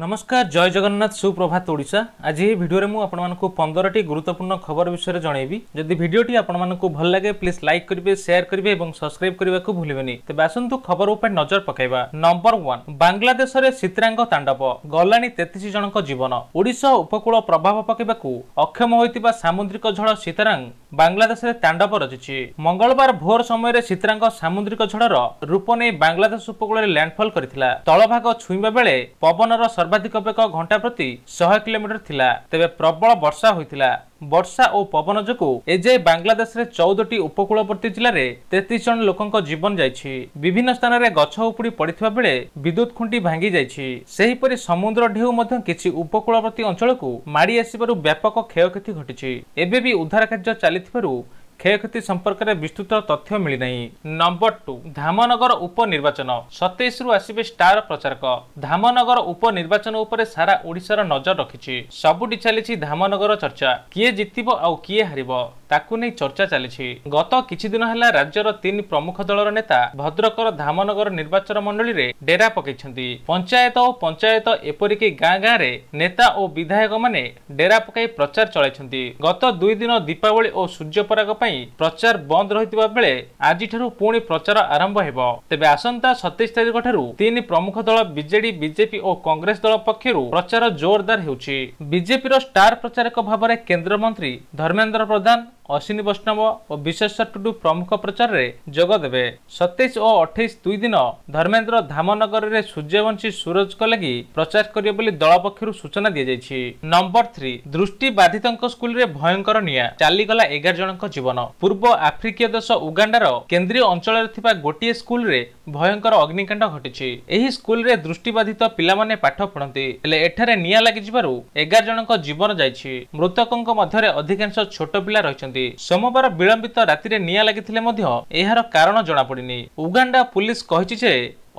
ନମସ୍କାର ଜୟ ଜଗନ୍ନାଥ ସୁପ୍ରଭାତ ଓଡ଼ିଶା ଆଜି ଏହି ଭିଡ଼ିଓରେ ମୁଁ ଆପଣମାନଙ୍କୁ ପନ୍ଦରଟି ଗୁରୁତ୍ୱପୂର୍ଣ୍ଣ ଖବର ବିଷୟରେ ଜଣାଇବି ଯଦି ଭିଡ଼ିଓଟି ଆପଣମାନଙ୍କୁ ଭଲ ଲାଗେ ପ୍ଲିଜ୍ ଲାଇକ୍ କରିବେ ସେୟାର କରିବେ ଏବଂ ସବସ୍କ୍ରାଇବ୍ କରିବାକୁ ଭୁଲିବେନି ତେବେ ଆସନ୍ତୁ ଖବର ଉପରେ ନଜର ପକାଇବା ନମ୍ବର ୱାନ୍ ବାଂଲାଦେଶରେ ସୀତ୍ରାଙ୍କ ତାଣ୍ଡବ ଗଲାଣି ତେତିଶ ଜଣଙ୍କ ଜୀବନ ଓଡ଼ିଶା ଉପକୂଳ ପ୍ରଭାବ ପକାଇବାକୁ ଅକ୍ଷମ ହୋଇଥିବା ସାମୁଦ୍ରିକ ଝଡ଼ ସୀତାରାଙ୍ଗ ବାଂଲାଦେଶରେ ତାଣ୍ଡବ ରଚିଛି ମଙ୍ଗଳବାର ଭୋର ସମୟରେ ସୀତ୍ରାଙ୍କ ସାମୁଦ୍ରିକ ଝଡ଼ର ରୂପ ନେଇ ବାଂଲାଦେଶ ଉପକୂଳରେ ଲ୍ୟାଣ୍ଡଫଲ୍ କରିଥିଲା ତଳଭାଗ ଛୁଇଁବା ବେଳେ ପବନର ସର୍ବାଧିକ ବେଗ ଘଣ୍ଟା ପ୍ରତି ଶହେ କିଲୋମିଟର ଥିଲା ତେବେ ପ୍ରବଳ ବର୍ଷା ହୋଇଥିଲା ବର୍ଷା ଓ ପବନ ଯୋଗୁଁ ଏଯାଏ ବାଂଲାଦେଶରେ ଚଉଦଟି ଉପକୂଳବର୍ତ୍ତୀ ଜିଲ୍ଲାରେ ତେତିଶ ଜଣ ଲୋକଙ୍କ ଜୀବନ ଯାଇଛି ବିଭିନ୍ନ ସ୍ଥାନରେ ଗଛ ଉପୁଡ଼ି ପଡ଼ିଥିବା ବେଳେ ବିଦ୍ୟୁତ୍ ଖୁଣ୍ଟି ଭାଙ୍ଗି ଯାଇଛି ସେହିପରି ସମୁଦ୍ର ଢେଉ ମଧ୍ୟ କିଛି ଉପକୂଳବର୍ତ୍ତୀ ଅଞ୍ଚଳକୁ ମାଡ଼ି ଆସିବାରୁ ବ୍ୟାପକ କ୍ଷୟକ୍ଷତି ଘଟିଛି ଏବେ ବି ଉଦ୍ଧାର କାର୍ଯ୍ୟ ଚାଲିଥିବାରୁ କ୍ଷୟକ୍ଷତି ସମ୍ପର୍କରେ ବିସ୍ତୃତ ତଥ୍ୟ ମିଳିନାହିଁ ନମ୍ବର ଟୁ ଧାମନଗର ଉପନିର୍ବାଚନ ସତେଇଶରୁ ଆସିବେ ଷ୍ଟାର ପ୍ରଚାରକ ଧାମନଗର ଉପନିର୍ବାଚନ ଉପରେ ସାରା ଓଡ଼ିଶାର ନଜର ରଖିଛି ସବୁଠି ଚାଲିଛି ଧାମନଗର ଚର୍ଚ୍ଚା କିଏ ଜିତିବ ଆଉ କିଏ ହାରିବ ତାକୁ ନେଇ ଚର୍ଚ୍ଚା ଚାଲିଛି ଗତ କିଛି ଦିନ ହେଲା ରାଜ୍ୟର ତିନି ପ୍ରମୁଖ ଦଳର ନେତା ଭଦ୍ରକର ଧାମନଗର ନିର୍ବାଚନ ମଣ୍ଡଳୀରେ ଡେରା ପକାଇଛନ୍ତି ପଞ୍ଚାୟତ ଓ ପଞ୍ଚାୟତ ଏପରିକି ଗାଁ ଗାଁରେ ନେତା ଓ ବିଧାୟକମାନେ ଡେରା ପକାଇ ପ୍ରଚାର ଚଳାଇଛନ୍ତି ଗତ ଦୁଇ ଦିନ ଦୀପାବଳି ଓ ସୂର୍ଯ୍ୟପରାଗ ପାଇଁ ପାଇଁ ପ୍ରଚାର ବନ୍ଦ ରହିଥିବା ବେଳେ ଆଜିଠାରୁ ପୁଣି ପ୍ରଚାର ଆରମ୍ଭ ହେବ ତେବେ ଆସନ୍ତା ସତେଇଶ ତାରିଖଠାରୁ ତିନି ପ୍ରମୁଖ ଦଳ ବିଜେଡି ବିଜେପି ଓ କଂଗ୍ରେସ ଦଳ ପକ୍ଷରୁ ପ୍ରଚାର ଜୋରଦାର ହେଉଛି ବିଜେପିର ଷ୍ଟାର ପ୍ରଚାରକ ଭାବରେ କେନ୍ଦ୍ରମନ୍ତ୍ରୀ ଧର୍ମେନ୍ଦ୍ର ପ୍ରଧାନ ଅଶ୍ୱିନୀ ବୈଷ୍ଣବ ଓ ବିଶ୍ୱେଶ୍ୱର ଟୁଡୁ ପ୍ରମୁଖ ପ୍ରଚାରରେ ଯୋଗ ଦେବେ ସତେଇଶ ଓ ଅଠେଇଶ ଦୁଇ ଦିନ ଧର୍ମେନ୍ଦ୍ର ଧାମନଗରରେ ସୂର୍ଯ୍ୟବଂଶୀ ସୁରଜଙ୍କ ଲାଗି ପ୍ରଚାର କରିବେ ବୋଲି ଦଳ ପକ୍ଷରୁ ସୂଚନା ଦିଆଯାଇଛି ନମ୍ବର ଥ୍ରୀ ଦୃଷ୍ଟି ବାଧିତଙ୍କ ସ୍କୁଲରେ ଭୟଙ୍କର ନିଆଁ ଚାଲିଗଲା ଏଗାର ଜଣଙ୍କ ଜୀବନ ପୂର୍ବ ଆଫ୍ରିକୀୟ ଦେଶ ଉଗାଣ୍ଡାର କେନ୍ଦ୍ରୀୟ ଅଞ୍ଚଳରେ ଥିବା ଗୋଟିଏ ସ୍କୁଲରେ ଭୟଙ୍କର ଅଗ୍ନିକାଣ୍ଡ ଘଟିଛି ଏହି ସ୍କୁଲରେ ଦୃଷ୍ଟିବାଧିତ ପିଲାମାନେ ପାଠ ପଢ଼ନ୍ତି ହେଲେ ଏଠାରେ ନିଆଁ ଲାଗିଯିବାରୁ ଏଗାର ଜଣଙ୍କ ଜୀବନ ଯାଇଛି ମୃତକଙ୍କ ମଧ୍ୟରେ ଅଧିକାଂଶ ଛୋଟ ପିଲା ରହିଛନ୍ତି କରିଛନ୍ତି ସୋମବାର ବିଳମ୍ବିତ ରାତିରେ ନିଆଁ ଲାଗିଥିଲେ ମଧ୍ୟ ଏହାର କାରଣ ଜଣାପଡ଼ିନି ଉଗାଣ୍ଡା ପୁଲିସ କହିଛି ଯେ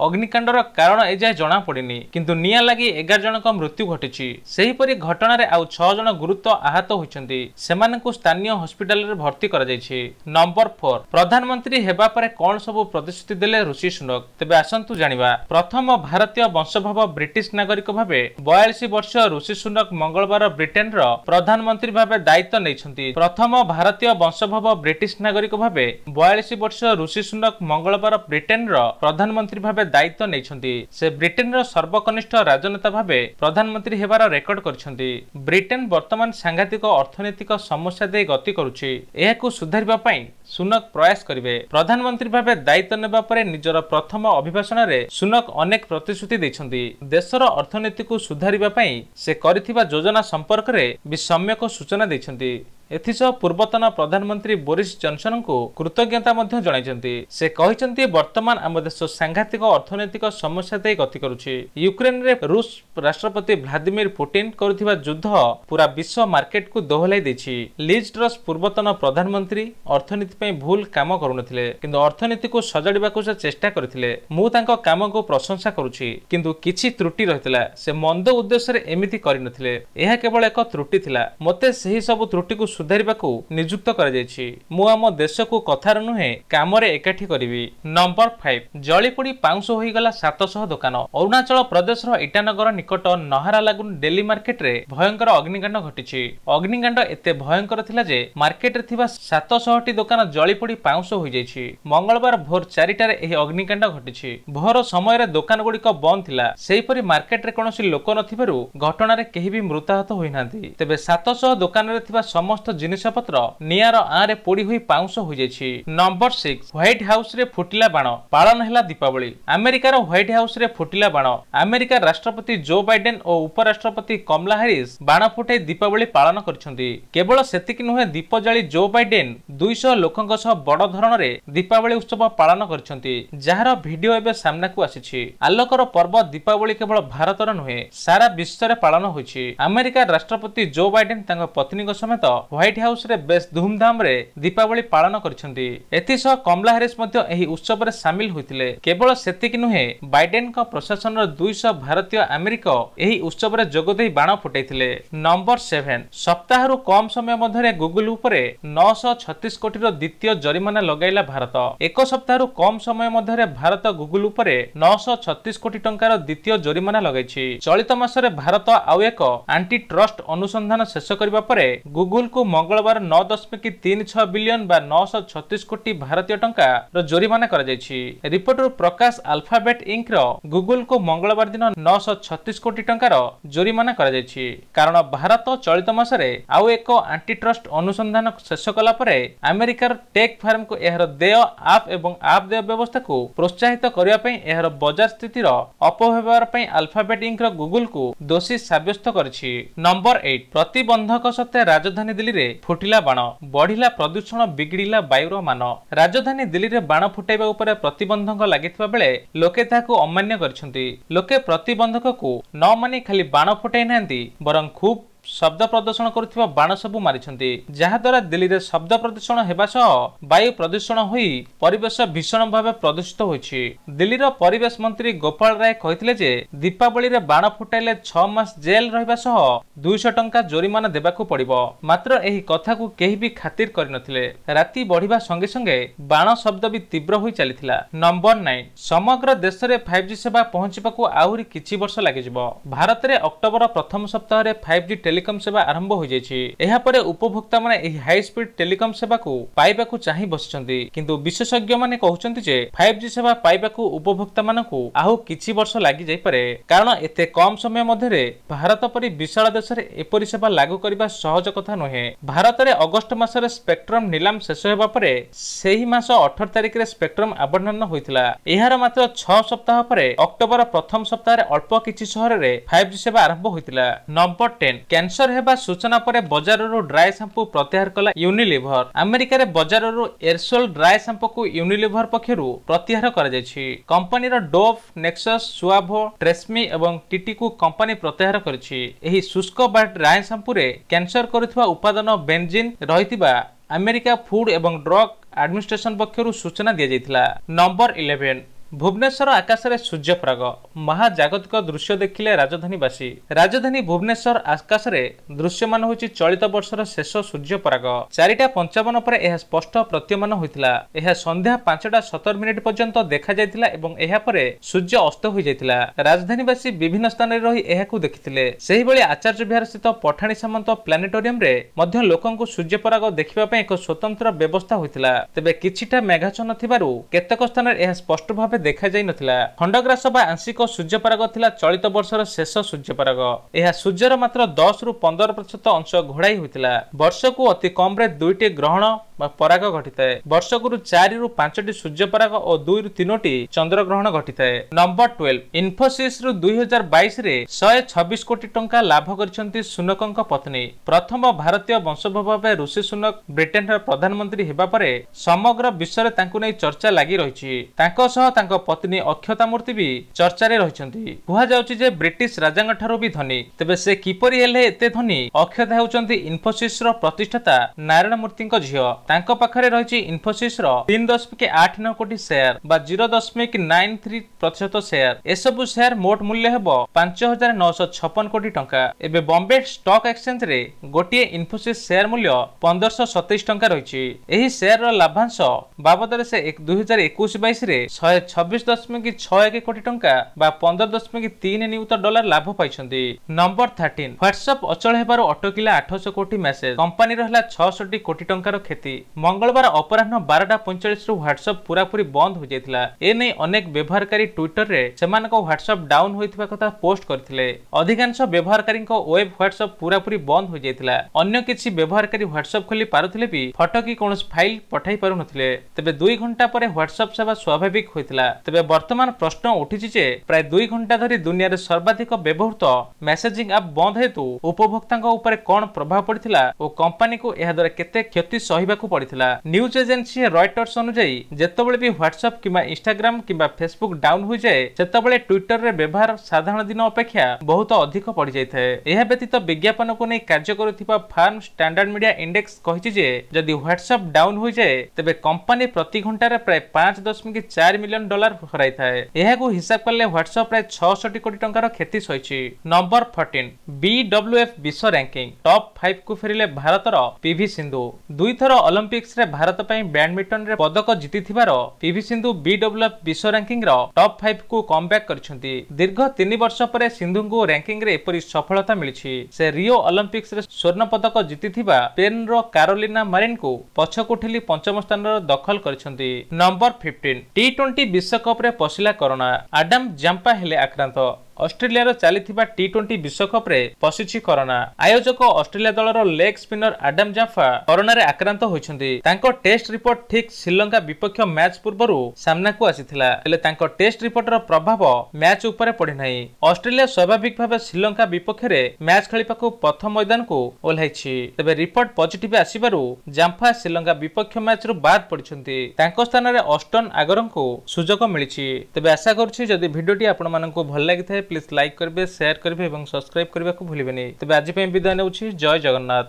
ଅଗ୍ନିକାଣ୍ଡର କାରଣ ଏଯାଏ ଜଣାପଡ଼ିନି କିନ୍ତୁ ନିଆଁ ଲାଗି ଏଗାର ଜଣଙ୍କ ମୃତ୍ୟୁ ଘଟିଛି ସେହିପରି ଘଟଣାରେ ଆଉ ଛଅ ଜଣ ଗୁରୁତ୍ୱ ଆହତ ହୋଇଛନ୍ତି ସେମାନଙ୍କୁ ସ୍ଥାନୀୟ ହସ୍ପିଟାଲରେ ଭର୍ତ୍ତି କରାଯାଇଛି ନମ୍ବର ଫୋର ପ୍ରଧାନମନ୍ତ୍ରୀ ହେବା ପରେ କ'ଣ ସବୁ ପ୍ରତିଶ୍ରୁତି ଦେଲେ ଋଷି ସୁନକ ତେବେ ଆସନ୍ତୁ ଜାଣିବା ପ୍ରଥମ ଭାରତୀୟ ବଂଶୋଭବ ବ୍ରିଟିଶ ନାଗରିକ ଭାବେ ବୟାଳିଶ ବର୍ଷ ଋଷି ସୁନକ ମଙ୍ଗଳବାର ବ୍ରିଟେନର ପ୍ରଧାନମନ୍ତ୍ରୀ ଭାବେ ଦାୟିତ୍ୱ ନେଇଛନ୍ତି ପ୍ରଥମ ଭାରତୀୟ ବଂଶୋଭବ ବ୍ରିଟିଶ ନାଗରିକ ଭାବେ ବୟାଳିଶ ବର୍ଷ ଋଷି ସୁନକ ମଙ୍ଗଳବାର ବ୍ରିଟେନର ପ୍ରଧାନମନ୍ତ୍ରୀ ଭାବେ ଦାୟିତ୍ୱ ନେଇଛନ୍ତି ସେ ବ୍ରିଟେନ୍ର ସର୍ବକନିଷ୍ଠ ରାଜନେତା ଭାବେ ପ୍ରଧାନମନ୍ତ୍ରୀ ହେବାର ରେକର୍ଡ କରିଛନ୍ତି ବ୍ରିଟେନ୍ ବର୍ତ୍ତମାନ ସାଂଘାତିକ ଅର୍ଥନୈତିକ ସମସ୍ୟା ଦେଇ ଗତି କରୁଛି ଏହାକୁ ସୁଧାରିବା ପାଇଁ ସୁନକ ପ୍ରୟାସ କରିବେ ପ୍ରଧାନମନ୍ତ୍ରୀ ଭାବେ ଦାୟିତ୍ୱ ନେବା ପରେ ନିଜର ପ୍ରଥମ ଅଭିଭାଷଣରେ ସୁନକ ଅନେକ ପ୍ରତିଶ୍ରୁତି ଦେଇଛନ୍ତି ଦେଶର ଅର୍ଥନୀତିକୁ ସୁଧାରିବା ପାଇଁ ସେ କରିଥିବା ଯୋଜନା ସମ୍ପର୍କରେ ବି ସମ୍ୟକ ସୂଚନା ଦେଇଛନ୍ତି ଏଥିସହ ପୂର୍ବତନ ପ୍ରଧାନମନ୍ତ୍ରୀ ବୋରିସ୍ ଜନସନଙ୍କୁ କୃତଜ୍ଞତା ମଧ୍ୟ ଜଣାଇଛନ୍ତି ସେ କହିଛନ୍ତି ବର୍ତ୍ତମାନ ଆମ ଦେଶ ସାଂଘାତିକ ଅର୍ଥନୈତିକ ସମସ୍ୟା ଦେଇ ଗତି କରୁଛି ୟୁକ୍ରେନରେ ରୁଷ ରାଷ୍ଟ୍ରପତି ଭ୍ଲାଦିମିର ପୁଟିନ୍ କରୁଥିବା ଯୁଦ୍ଧ ପୁରା ବିଶ୍ୱ ମାର୍କେଟକୁ ଦୋହଲାଇ ଦେଇଛି ଲିଜ୍ ଟ୍ରସ୍ ପୂର୍ବତନ ପ୍ରଧାନମନ୍ତ୍ରୀ ଅର୍ଥନୀତି ପାଇଁ ଭୁଲ କାମ କରୁନଥିଲେ କିନ୍ତୁ ଅର୍ଥନୀତିକୁ ସଜାଡ଼ିବାକୁ ସେ ଚେଷ୍ଟା କରିଥିଲେ ମୁଁ ତାଙ୍କ କାମକୁ ପ୍ରଶଂସା କରୁଛି କିନ୍ତୁ କିଛି ତ୍ରୁଟି ରହିଥିଲା ସେ ମନ୍ଦ ଉଦ୍ଦେଶ୍ୟରେ ଏମିତି କରିନଥିଲେ ଏହା କେବଳ ଏକ ତ୍ରୁଟି ଥିଲା ମୋତେ ସେହି ସବୁ ତ୍ରୁଟିକୁ ସୁଧାରିବାକୁ ନିଯୁକ୍ତ କରାଯାଇଛି ମୁଁ ଆମ ଦେଶକୁ କଥାରେ ନୁହେଁ କାମରେ ଏକାଠି କରିବି ନମ୍ବର ଫାଇଭ ଜଳିପୋଡ଼ି ପାଉଁଶ ହୋଇଗଲା ସାତଶହ ଦୋକାନ ଅରୁଣାଚଳ ପ୍ରଦେଶର ଇଟାନଗର ନିକଟ ନହାରାଲାଗୁନ ଡେଲି ମାର୍କେଟରେ ଭୟଙ୍କର ଅଗ୍ନିକାଣ୍ଡ ଘଟିଛି ଅଗ୍ନିକାଣ୍ଡ ଏତେ ଭୟଙ୍କର ଥିଲା ଯେ ମାର୍କେଟରେ ଥିବା ସାତଶହଟି ଦୋକାନ ଜଳିପୋଡ଼ି ପାଉଁଶ ହୋଇଯାଇଛି ମଙ୍ଗଳବାର ଭୋର ଚାରିଟାରେ ଏହି ଅଗ୍ନିକାଣ୍ଡ ଘଟିଛି ଭୋର ସମୟରେ ଦୋକାନଗୁଡ଼ିକ ବନ୍ଦ ଥିଲା ସେହିପରି ମାର୍କେଟରେ କୌଣସି ଲୋକ ନଥିବାରୁ ଘଟଣାରେ କେହି ବି ମୃତାହତ ହୋଇନାହାନ୍ତି ତେବେ ସାତଶହ ଦୋକାନରେ ଥିବା ସମସ୍ତ জিনিসপত্র ନିଆଁର ଆଁରେ ପୋଡ଼ି ହୋଇ ପାଉଁଶ ହୋଇଯାଇଛି ନମ୍ବର ସିକ୍ସ ହ୍ୱାଇଟ୍ ହାଉସରେ ଫୁଟିଲା ବାଣ ପାଳନ ହେଲା ଦୀପାବଳି ଆମେରିକାର ହ୍ୱାଇଟ୍ ହାଉସରେ ଫୁଟିଲା ବାଣ ଆମେରିକା ରାଷ୍ଟ୍ରପତି ଜୋ ବାଇଡେନ୍ ଓ ଉପରାଷ୍ଟ୍ରପତି କମଲା ହାରିସ୍ ବାଣ ଫୁଟାଇ ଦୀପାବଳି ପାଳନ କରିଛନ୍ତି କେବଳ ସେତିକି ନୁହେଁ ଦୀପ ଜାଳି ଜୋ ବାଇଡେନ୍ ଦୁଇଶହ ଲୋକଙ୍କ ସହ ବଡ଼ ଧରଣରେ ଦୀପାବଳି ଉତ୍ସବ ପାଳନ କରିଛନ୍ତି ଯାହାର ଭିଡିଓ ଏବେ ସାମ୍ନାକୁ ଆସିଛି ଆଲୋକର ପର୍ବ ଦୀପାବଳି କେବଳ ଭାରତର ନୁହେଁ ସାରା ବିଶ୍ୱରେ ପାଳନ ହୋଇଛି ଆମେରିକା ରାଷ୍ଟ୍ରପତି ଜୋ ବାଇଡେନ୍ ତାଙ୍କ ପତ୍ନୀଙ୍କ ସମେତ ହ୍ୱାଇଟ୍ ହାଉସ୍ରେ ବେଶ୍ ଧୁମ୍ଧାମ୍ରେ ଦୀପାବଳି ପାଳନ କରିଛନ୍ତି ଏଥିସହ କମଲା ହାରିସ୍ ମଧ୍ୟ ଏହି ଉତ୍ସବରେ ସାମିଲ ହୋଇଥିଲେ କେବଳ ସେତିକି ନୁହେଁ ବାଇଡେନ୍ଙ୍କ ପ୍ରଶାସନର ଦୁଇଶହ ଭାରତୀୟ ଆମେରିକ ଏହି ଉତ୍ସବରେ ଯୋଗ ଦେଇ ବାଣ ଫୁଟାଇଥିଲେ ନମ୍ବର ସେଭେନ୍ ସପ୍ତାହରୁ କମ୍ ସମୟ ମଧ୍ୟରେ ଗୁଗୁଲ୍ ଉପରେ ନଅଶହ ଛତିଶ କୋଟିର ଦ୍ୱିତୀୟ ଜରିମାନା ଲଗାଇଲା ଭାରତ ଏକ ସପ୍ତାହରୁ କମ୍ ସମୟ ମଧ୍ୟରେ ଭାରତ ଗୁଗୁଲ୍ ଉପରେ ନଅଶହ ଛତିଶ କୋଟି ଟଙ୍କାର ଦ୍ୱିତୀୟ ଜରିମାନା ଲଗାଇଛି ଚଳିତ ମାସରେ ଭାରତ ଆଉ ଏକ ଆଣ୍ଟି ଟ୍ରଷ୍ଟ ଅନୁସନ୍ଧାନ ଶେଷ କରିବା ପରେ ଗୁଗୁଲ୍କୁ মঙ্গলবার ন দশমিক তিন ছ বিলিয়ন বা নশ ছত্রিশ কোটি ভারতীয় টঙ্কার জরিমানা করা রিপোর্টর প্রকাশ আলফাবেট ইঙ্কর গুগলকু মঙ্গলবার দিন নশ ছত্রিশ কোটি টঙ্কার জরিমানা করা কারণ ভারত চলিত মাসে আউ এক আন্টিট্রষ্ট অনুসন্ধান শেষ কলা পরে আমেরিকার টেক ফার্মকু এর দেয় আপ এবং আপ দেয় ব্যবস্থাকু ପ୍ରୋତ୍ସାହିତ କରିବା ପାଇଁ ଏହାର ବଜାର ସ୍ଥିତିର ଅପବ୍ୟବହାର ପାଇଁ ଆଲଫାବେଟ୍ ଇଙ୍କର ଗୁଗୁଲକୁ ଦୋଷୀ ସାବ୍ୟସ୍ତ କରିଛି ନମ୍ବର ଏଇଟ୍ ପ୍ରତିବନ୍ଧକ ସତ୍ତ୍ୱେ ରାଜଧାନୀ ଦିଲ୍ଲୀରେ ଦିଲ୍ଲୀରେ ଫୁଟିଲା ବାଣ ବଢିଲା ପ୍ରଦୂଷଣ ବିଗିଡିଲା ବାୟୁର ମାନ ରାଜଧାନୀ ଦିଲ୍ଲୀରେ ବାଣ ଫୁଟାଇବା ଉପରେ ପ୍ରତିବନ୍ଧକ ଲାଗିଥିବା ବେଳେ ଲୋକେ ତାହାକୁ ଅମାନ୍ୟ କରିଛନ୍ତି ଲୋକେ ପ୍ରତିବନ୍ଧକକୁ ନ ମାନି ଖାଲି ବାଣ ଫୁଟାଇ ନାହାନ୍ତି ବରଂ ଖୁବ୍ ଶବ୍ଦ ପ୍ରଦୂଷଣ କରୁଥିବା ବାଣ ସବୁ ମାରିଛନ୍ତି ଯାହାଦ୍ୱାରା ଦିଲ୍ଲୀରେ ଶବ୍ଦ ପ୍ରଦୂଷଣ ହେବା ସହ ବାୟୁ ପ୍ରଦୂଷଣ ହୋଇ ପରିବେଶ ଭୀଷଣ ଭାବେ ପ୍ରଦୂଷିତ ହୋଇଛି ଦିଲ୍ଲୀର ପରିବେଶ ମନ୍ତ୍ରୀ ଗୋପାଳ ରାୟ କହିଥିଲେ ଯେ ଦୀପାବଳିରେ ବାଣ ଫୁଟାଇଲେ ଛଅ ମାସ ଜେଲ୍ ରହିବା ସହ ଦୁଇଶହ ଟଙ୍କା ଜୋରିମାନା ଦେବାକୁ ପଡ଼ିବ ମାତ୍ର ଏହି କଥାକୁ କେହି ବି ଖାତିର କରିନଥିଲେ ରାତି ବଢିବା ସଙ୍ଗେ ସଙ୍ଗେ ବାଣ ଶବ୍ଦ ବି ତୀବ୍ର ହୋଇ ଚାଲିଥିଲା ନମ୍ବର ନାଇନ୍ ସମଗ୍ର ଦେଶରେ ଫାଇଭ୍ ଜି ସେବା ପହଞ୍ଚିବାକୁ ଆହୁରି କିଛି ବର୍ଷ ଲାଗିଯିବ ଭାରତରେ ଅକ୍ଟୋବର ପ୍ରଥମ ସପ୍ତାହରେ ଫାଇଭ୍ ଜି ଟେଲିକମ୍ ସେବା ଆରମ୍ଭ ହୋଇଯାଇଛି ଏହାପରେ ଉପଭୋକ୍ତାମାନେ ଏହି ହାଇ ସ୍ପିଡ୍ ଟେଲିକମ୍ ସେବାକୁ ପାଇବାକୁ ଚାହିଁ ବସିଛନ୍ତି କିନ୍ତୁ ବିଶେଷଜ୍ଞମାନେ କହୁଛନ୍ତି ଯେ ଫାଇଭ୍ ଜି ସେବା ପାଇବାକୁ ଉପଭୋକ୍ତାମାନଙ୍କୁ ଆଉ କିଛି ବର୍ଷ ଲାଗିଯାଇପାରେ କାରଣ ଏତେ କମ୍ ସମୟ ମଧ୍ୟରେ ଭାରତ ପରି ବିଶାଳ ଦେଶରେ ଏପରି ସେବା ଲାଗୁ କରିବା ସହଜ କଥା ନୁହେଁ ଭାରତରେ ଅଗଷ୍ଟ ମାସରେ ସ୍ପେକ୍ଟ୍ରମ୍ ନିଲାମ ଶେଷ ହେବା ପରେ ସେହି ମାସ ଅଠର ତାରିଖରେ ସ୍ପେକ୍ଟ୍ରମ୍ ଆବଣ୍ଟନ ହୋଇଥିଲା ଏହାର ମାତ୍ର ଛଅ ସପ୍ତାହ ପରେ ଅକ୍ଟୋବର ପ୍ରଥମ ସପ୍ତାହରେ ଅଳ୍ପ କିଛି ସହରରେ ଫାଇଭ୍ ଜି ସେବା ଆରମ୍ଭ ହୋଇଥିଲା ନମ୍ବର ଟେନ୍ କ୍ୟାନସର ହେବା ସୂଚନା ପରେ ବଜାରରୁ ଡ୍ରାଏ ସାମ୍ପୁ ପ୍ରତ୍ୟାହାର କଲା ୟୁନିଲିଭର ଆମେରିକାରେ ବଜାରରୁ ଏରସୋଲ ଡ୍ରାଏ ସାମ୍ପୁକୁ ୟୁନିଲିଭର ପକ୍ଷରୁ ପ୍ରତ୍ୟାହାର କରାଯାଇଛି କମ୍ପାନୀର ଡୋଭ ନେକ୍ସସ ସୁଆଭୋ ଟ୍ରେସ୍ମି ଏବଂ ଟିଟିକୁ କମ୍ପାନୀ ପ୍ରତ୍ୟାହାର କରିଛି ଏହି ଶୁଷ୍କ ବା ଡ୍ରାଏ ସାମ୍ପୁରେ କ୍ୟାନସର କରୁଥିବା ଉପାଦାନ ବେନ୍ଜିନ୍ ରହିଥିବା ଆମେରିକା ଫୁଡ୍ ଏବଂ ଡ୍ରଗ୍ ଆଡମିନିଷ୍ଟ୍ରେସନ ପକ୍ଷରୁ ସୂଚନା ଦିଆଯାଇଥିଲା ନମ୍ବର ଇଲେଭେନ୍ ଭୁବନେଶ୍ୱର ଆକାଶରେ ସୂର୍ଯ୍ୟପରାଗ ମହାଜାଗତିକ ଦୃଶ୍ୟ ଦେଖିଲେ ରାଜଧାନୀବାସୀ ରାଜଧାନୀ ଭୁବନେଶ୍ୱର ଆକାଶରେ ଦୃଶ୍ୟମାନ ହୋଇଛି ଚଳିତ ବର୍ଷର ଶେଷ ସୂର୍ଯ୍ୟପରାଗ ଚାରିଟା ପଞ୍ଚାବନ ପରେ ଏହା ସ୍ପଷ୍ଟ ପ୍ରତୀୟମାନ ହୋଇଥିଲା ଏହା ସନ୍ଧ୍ୟା ପାଞ୍ଚଟା ସତର ମିନିଟ୍ ପର୍ଯ୍ୟନ୍ତ ଦେଖାଯାଇଥିଲା ଏବଂ ଏହାପରେ ସୂର୍ଯ୍ୟ ଅସ୍ତ ହୋଇଯାଇଥିଲା ରାଜଧାନୀବାସୀ ବିଭିନ୍ନ ସ୍ଥାନରେ ରହି ଏହାକୁ ଦେଖିଥିଲେ ସେହିଭଳି ଆଚାର୍ଯ୍ୟ ବିହାର ସ୍ଥିତ ପଠାଣି ସାମନ୍ତ ପ୍ଲାନେଟୋରିୟମରେ ମଧ୍ୟ ଲୋକଙ୍କୁ ସୂର୍ଯ୍ୟପରାଗ ଦେଖିବା ପାଇଁ ଏକ ସ୍ୱତନ୍ତ୍ର ବ୍ୟବସ୍ଥା ହୋଇଥିଲା ତେବେ କିଛିଟା ମେଘାଚ୍ଛନ୍ନ ଥିବାରୁ କେତେକ ସ୍ଥାନରେ ଏହା ସ୍ପଷ୍ଟ ଭାବେ ଦେଖାଯାଇ ନଥିଲା ଖଣ୍ଡଗ୍ରାସ ବା ଆଂଶିକ ସୂର୍ଯ୍ୟପରାଗ ଥିଲା ଚଳିତ ବର୍ଷର ଶେଷ ସୂର୍ଯ୍ୟପରାଗ ଏହା ସୂର୍ଯ୍ୟର ମାତ୍ର ଦଶରୁ ପନ୍ଦର ପ୍ରତିଶତ ଅଂଶ ଘୋଡ଼ାଇ ହୋଇଥିଲା ବର୍ଷକୁ ଅତି କମ୍ରେ ଦୁଇଟି ଗ୍ରହଣ ବା ପରାଗ ଘଟିଥାଏ ବର୍ଷକରୁ ଚାରିରୁ ପାଞ୍ଚଟି ସୂର୍ଯ୍ୟ ପରାଗ ଓ ଦୁଇରୁ ତିନୋଟି ଚନ୍ଦ୍ରଗ୍ରହଣ ଘଟିଥାଏ ନମ୍ବର ଟୁଏଲ୍ଭ ଇନ୍ଫୋସିସ୍ରୁ ଦୁଇ ହଜାର ବାଇଶରେ ଶହେ ଛବିଶ କୋଟି ଟଙ୍କା ଲାଭ କରିଛନ୍ତି ସୁନକଙ୍କ ପତ୍ନୀ ପ୍ରଥମ ଭାରତୀୟ ବଂଶୋଭବ ଭାବେ ଋଷି ସୁନକ ବ୍ରିଟେନ୍ର ପ୍ରଧାନମନ୍ତ୍ରୀ ହେବା ପରେ ସମଗ୍ର ବିଶ୍ୱରେ ତାଙ୍କୁ ନେଇ ଚର୍ଚ୍ଚା ଲାଗି ରହିଛି ତାଙ୍କ ସହ ତାଙ୍କ ପତ୍ନୀ ଅକ୍ଷତା ମୂର୍ତ୍ତି ବି ଚର୍ଚ୍ଚାରେ ରହିଛନ୍ତି କୁହାଯାଉଛି ଯେ ବ୍ରିଟିଶ ରାଜାଙ୍କଠାରୁ ବି ଧନୀ ତେବେ ସେ କିପରି ହେଲେ ଏତେ ଧନୀ ଅକ୍ଷତା ହେଉଛନ୍ତି ଇନ୍ଫୋସିସ୍ର ପ୍ରତିଷ୍ଠାତା ନାରାୟଣ ମୂର୍ତ୍ତିଙ୍କ ଝିଅ ତାଙ୍କ ପାଖରେ ରହିଛି ଇନଫୋସିସ୍ର ତିନି ଦଶମିକ ଆଠ ନଅ କୋଟି ସେୟାର ବା ଜିରୋ ଦଶମିକ ନାଇନ୍ ଥ୍ରୀ ପ୍ରତିଶତ ସେୟାର ଏସବୁ ସେୟାର ମୋଟ ମୂଲ୍ୟ ହେବ ପାଞ୍ଚ ହଜାର ନଅଶହ ଛପନ କୋଟି ଟଙ୍କା ଏବେ ବମ୍ବେ ଷ୍ଟକ୍ ଏକ୍ସଚେଞ୍ଜରେ ଗୋଟିଏ ଇନଫୋସିସ୍ ସେୟାର ମୂଲ୍ୟ ପନ୍ଦରଶହ ସତେଇଶ ଟଙ୍କା ରହିଛି ଏହି ସେୟାରର ଲାଭାଂଶ ବାବଦରେ ସେ ଦୁଇହଜାର ଏକୋଇଶ ବାଇଶରେ ଶହେ ଛବିଶ ଦଶମିକ ଛଅ ଏକ କୋଟି ଟଙ୍କା ବା ପନ୍ଦର ଦଶମିକ ତିନି ନିୟୁତ ଡଲାର ଲାଭ ପାଇଛନ୍ତି ନମ୍ବର ଥାର୍ଟିନ୍ ହ୍ୱାଟ୍ସଆପ୍ ଅଚଳ ହେବାରୁ ଅଟକିଲା ଆଠଶହ କୋଟି ମେସେଜ କମ୍ପାନୀର ହେଲା ଛଅଶହଟି କୋଟି ଟଙ୍କାର କ୍ଷତି ମଙ୍ଗଳବାର ଅପରାହ୍ନ ବାରଟା ପଇଁଚାଳିଶରୁ ହ୍ୱାଟ୍ସଆପ୍ ପୂରାପୂରି ବନ୍ଦ ହୋଇଯାଇଥିଲା ଏନେଇ ଅନେକ ବ୍ୟବହାରକାରୀ ଟ୍ୱିଟରରେ ସେମାନଙ୍କ ହ୍ୱାଟ୍ସଆପ୍ ଡାଉନ୍ ହୋଇଥିବା କଥା ପୋଷ୍ଟ କରିଥିଲେ ଅଧିକାଂଶ ବ୍ୟବହାରକାରୀଙ୍କ ୱେବ୍ ହ୍ୱାଟ୍ସଆପ୍ ପୂରାପୂରି ବନ୍ଦ ହୋଇଯାଇଥିଲା ଅନ୍ୟ କିଛି ବ୍ୟବହାରକାରୀ ହ୍ୱାଟ୍ସଆପ୍ ଖୋଲି ପାରୁଥିଲେ ବି ଫଟୋ କି କୌଣସି ଫାଇଲ୍ ପଠାଇ ପାରୁନଥିଲେ ତେବେ ଦୁଇ ଘଣ୍ଟା ପରେ ହ୍ୱାଟ୍ସଆପ୍ ସେବା ସ୍ୱାଭାବିକ ହୋଇଥିଲା ତେବେ ବର୍ତ୍ତମାନ ପ୍ରଶ୍ନ ଉଠିଛି ଯେ ପ୍ରାୟ ଦୁଇ ଘଣ୍ଟା ଧରି ଦୁନିଆରେ ସର୍ବାଧିକ ବ୍ୟବହୃତ ମେସେଜିଂ ଆପ୍ ବନ୍ଦ ହେତୁ ଉପଭୋକ୍ତାଙ୍କ ଉପରେ କ'ଣ ପ୍ରଭାବ ପଡ଼ିଥିଲା ଓ କମ୍ପାନୀକୁ ଏହାଦ୍ୱାରା କେତେ କ୍ଷତି ସହିବାକୁ ପଡ଼ିଥିଲା ନ୍ୟୁଜ୍ ଏଜେନ୍ସି রয়টর্স ଅନୁଯାୟୀ ଯେତେବେଳେ ବି হোয়াটসঅপ କିମ୍ବା ଇନ୍ଷ୍ଟାଗ୍ରାମ୍ କିମ୍ବା ଫେସବୁକ୍ ডাউন ହୋଇଯାଏ ସେତେବେଳେ টুইটরের ବ୍ୟବହାର ସାଧାରଣ ଦିନ ଅପେକ୍ଷା ବହୁତ ଅଧିକ ପଡ଼ିଯାଇଥାଏ ଏହା ବ୍ୟତୀତ ବିଜ୍ଞାପନକୁ ନେଇ କାର୍ଯ୍ୟ କରୁଥିବା ଫାର୍ମ ଷ୍ଟାଣ୍ଡାର୍ଡ ମିଡିଆ ଇଣ୍ଡେକ୍ସ କହିଛି ଯେ ଯଦି ହ୍ୱାଟ୍ସଆପ୍ ଡାଉନ୍ ହୋଇଯାଏ ତେବେ କମ୍ପାନୀ ପ୍ରତି ଘଣ୍ଟାରେ ପ୍ରାୟ ପାଞ୍ଚ ଦଶମିକ ଚାରି ମିଲିୟନ ଡଲାର ହରାଇଥାଏ ଏହାକୁ ହିସାବ କଲେ ହ୍ୱାଟ୍ସଆପ୍ ପ୍ରାୟ ଛଅଷଠି କୋଟି ଟଙ୍କାର କ୍ଷତି ସହିଛି ନମ୍ବର ଫର୍ଟିନ୍ ବିଡବ୍ଲ୍ୟୁଏଫ୍ ବିଶ୍ୱ ରାଙ୍କିଂ ଟପ୍ ଫାଇଭ୍ କୁ ଫେରିଲେ ଭାରତର ପି ଭି ସିନ୍ଧୁ ଦୁଇଥର ଅଲମ୍ପିକ୍ସରେ ଭାରତ ପାଇଁ ବ୍ୟାଡମିଣ୍ଟନରେ ପଦକ ଜିତିଥିବାର ପିଭି ସିନ୍ଧୁ ବିଡବ୍ଲ୍ୟୁଏଫ୍ ବିଶ୍ୱ ର ଟପ୍ ଫାଇଭ୍କୁ କମ୍ ବ୍ୟାକ୍ କରିଛନ୍ତି ଦୀର୍ଘ ତିନି ବର୍ଷ ପରେ ସିନ୍ଧୁଙ୍କୁ ର୍ୟାଙ୍କିଙ୍ଗରେ ଏପରି ସଫଳତା ମିଳିଛି ସେ ରିଓ ଅଲମ୍ପିକ୍ସରେ ସ୍ୱର୍ଣ୍ଣ ପଦକ ଜିତିଥିବା ସ୍ପେନ୍ର କାରୋଲିନା ମାରିନ୍ଙ୍କୁ ପଛକୁ ଠେଲି ପଞ୍ଚମ ସ୍ଥାନର ଦଖଲ କରିଛନ୍ତି ନମ୍ବର ଫିଫ୍ଟିନ୍ ଟି ଟ୍ୱେଣ୍ଟି ବିଶ୍ୱକପ୍ରେ ପଶିଲା କରୋନା ଆଡାମ୍ ଜାମ୍ପା ହେଲେ ଆକ୍ରାନ୍ତ ଅଷ୍ଟ୍ରେଲିଆର ଚାଲିଥିବା ଟି ଟ୍ୱେଣ୍ଟି ବିଶ୍ୱକପ୍ରେ ପଶିଛି କରୋନା ଆୟୋଜକ ଅଷ୍ଟ୍ରେଲିଆ ଦଳର ଲେଗ୍ ସ୍ପିନର ଆଡାମ ଜାଫା କରୋନାରେ ଆକ୍ରାନ୍ତ ହୋଇଛନ୍ତି ତାଙ୍କ ଟେଷ୍ଟ ରିପୋର୍ଟ ଠିକ୍ ଶ୍ରୀଲଙ୍କା ବିପକ୍ଷ ମ୍ୟାଚ୍ ପୂର୍ବରୁ ସାମ୍ନାକୁ ଆସିଥିଲା ହେଲେ ତାଙ୍କ ଟେଷ୍ଟ ରିପୋର୍ଟର ପ୍ରଭାବ ମ୍ୟାଚ୍ ଉପରେ ପଡ଼ିନାହିଁ ଅଷ୍ଟ୍ରେଲିଆ ସ୍ୱାଭାବିକ ଭାବେ ଶ୍ରୀଲଙ୍କା ବିପକ୍ଷରେ ମ୍ୟାଚ୍ ଖେଳିବାକୁ ପ୍ରଥମ ମଇଦାନକୁ ଓହ୍ଲାଇଛି ତେବେ ରିପୋର୍ଟ ପଜିଟିଭ୍ ଆସିବାରୁ ଜାମ୍ଫା ଶ୍ରୀଲଙ୍କା ବିପକ୍ଷ ମ୍ୟାଚ୍ରୁ ବାଦ୍ ପଡ଼ିଛନ୍ତି ତାଙ୍କ ସ୍ଥାନରେ ଅଷ୍ଟନ୍ ଆଗରଙ୍କୁ ସୁଯୋଗ ମିଳିଛି ତେବେ ଆଶା କରୁଛି ଯଦି ଭିଡ଼ିଓଟି ଆପଣମାନଙ୍କୁ ଭଲ ଲାଗିଥାଏ প্লিজ লাইক করবে সেয়ার করবে এবং সবসক্রাইব করা ভুলবেনি তবে আজ বিদায় নেছি জয় জগন্নাথ